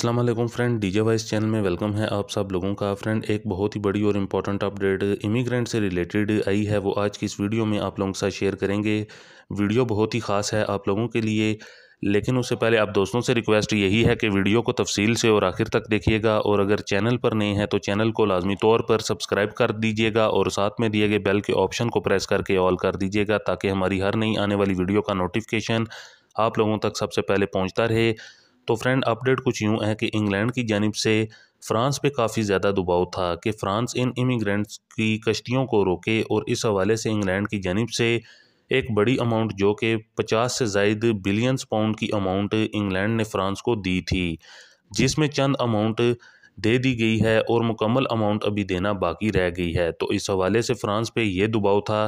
Aslam friend DJ voice channel में welcome है आप सब लोगों का फ्रेंड एक बहुत ही बड़ी और इम्पॉर्टेंट अपडेट इमिग्रेंट से रिलेटेड आई है वो आज की इस वीडियो में आप लोगों के साथ शेयर करेंगे वीडियो बहुत ही ख़ास है आप लोगों के लिए लेकिन उससे पहले आप दोस्तों से रिक्वेस्ट यही है कि वीडियो को तफसील से और आखिर तक देखिएगा और अगर चैनल पर नहीं है तो चैनल को लाजमी तौर पर सब्सक्राइब कर दीजिएगा और साथ में दिए गए बेल के ऑप्शन को प्रेस करके ऑल कर दीजिएगा ताकि हमारी हर नई आने वाली वीडियो का नोटिफिकेशन आप लोगों तक सबसे पहले पहुँचता रहे तो फ्रेंड अपडेट कुछ यूँ है कि इंग्लैंड की जानब से फ्रांस पे काफ़ी ज़्यादा दबाव था कि फ्रांस इन इमिग्रेंट्स की कश्तियों को रोके और इस हवाले से इंग्लैंड की जानब से एक बड़ी अमाउंट जो कि 50 से जायद बिलियंस पाउंड की अमाउंट इंग्लैंड ने फ्रांस को दी थी जिसमें चंद अमाउंट दे दी गई है और मुकम्मल अमाउंट अभी देना बाकी रह गई है तो इस हवाले से फ्रांस पे यह दबाव था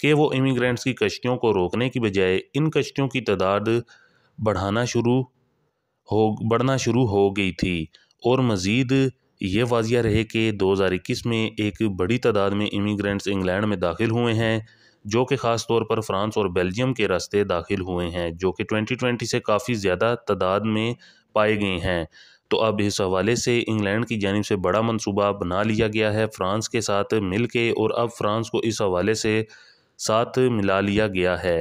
कि वो इमिग्रेंट्स की कश्तियों को रोकने की बजाय इन कश्तियों की तादाद बढ़ाना शुरू हो बढ़ना शुरू हो गई थी और मज़ीद ये वाजिया रहे कि 2021 में एक बड़ी तादाद में इमिग्रेंट्स इंग्लैंड में दाखिल हुए हैं जो कि ख़ास तौर पर फ्रांस और बेल्जियम के रास्ते दाखिल हुए हैं जो कि 2020 से काफ़ी ज़्यादा तादाद में पाए गए हैं तो अब इस हवाले से इंग्लैंड की जानब से बड़ा मनसूबा बना लिया गया है फ़्रांस के साथ मिल के और अब फ़्रांस को इस हवाले से साथ मिला लिया गया है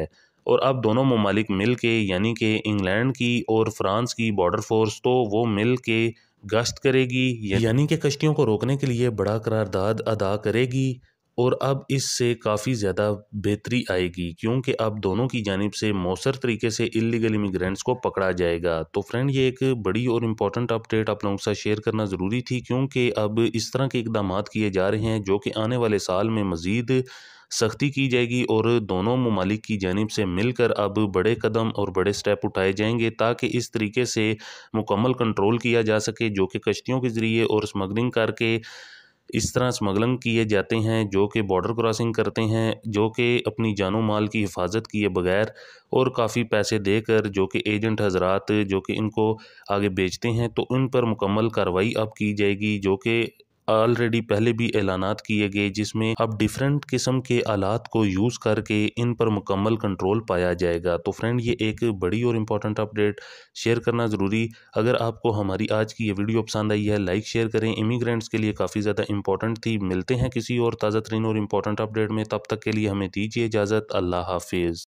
और अब दोनों ममालिक मिल के यानी कि इंग्लैंड की और फ्रांस की बॉर्डर फोर्स तो वो मिल के गश्त करेगी यानी कि कश्तियों को रोकने के लिए बड़ा करारदाद अदा करेगी और अब इससे काफ़ी ज़्यादा बेहतरी आएगी क्योंकि अब दोनों की जानब से मौसर तरीके से इलीगल इमिग्रेंट्स को पकड़ा जाएगा तो फ्रेंड ये एक बड़ी और इम्पॉर्टेंट अपडेट आप लोगों के साथ शेयर करना ज़रूरी थी क्योंकि अब इस तरह के इकदाम किए जा रहे हैं जो कि आने वाले साल में मज़ीद सख्ती की जाएगी और दोनों ममालिक की जानब से मिलकर अब बड़े कदम और बड़े स्टेप उठाए जाएंगे ताकि इस तरीके से मुकम्मल कंट्रोल किया जा सके जो कि कश्तियों के ज़रिए और स्मगलिंग करके इस तरह स्मगलिंग किए जाते हैं जो कि बॉर्डर क्रॉसिंग करते हैं जो कि अपनी जानों माल की हिफाजत किए बगैर और काफ़ी पैसे देकर जो कि एजेंट हजरात जो कि इनको आगे बेचते हैं तो उन पर मुकम्मल कार्रवाई अब की जाएगी जो कि ऑलरेडी पहले भी ऐलानात किए गए जिसमें अब डिफरेंट किस्म के आलात को यूज़ करके इन पर मुकम्मल कंट्रोल पाया जाएगा तो फ्रेंड ये एक बड़ी और इम्पॉर्टेंट अपडेट शेयर करना ज़रूरी अगर आपको हमारी आज की ये वीडियो पसंद आई है लाइक शेयर करें इमिग्रेंट्स के लिए काफ़ी ज़्यादा इंपॉर्टेंट थी मिलते हैं किसी और ताज़ा तरीन और इम्पॉर्टेंट अपडेट में तब तक के लिए हमें दीजिए इजाज़त अल्लाह हाफिज़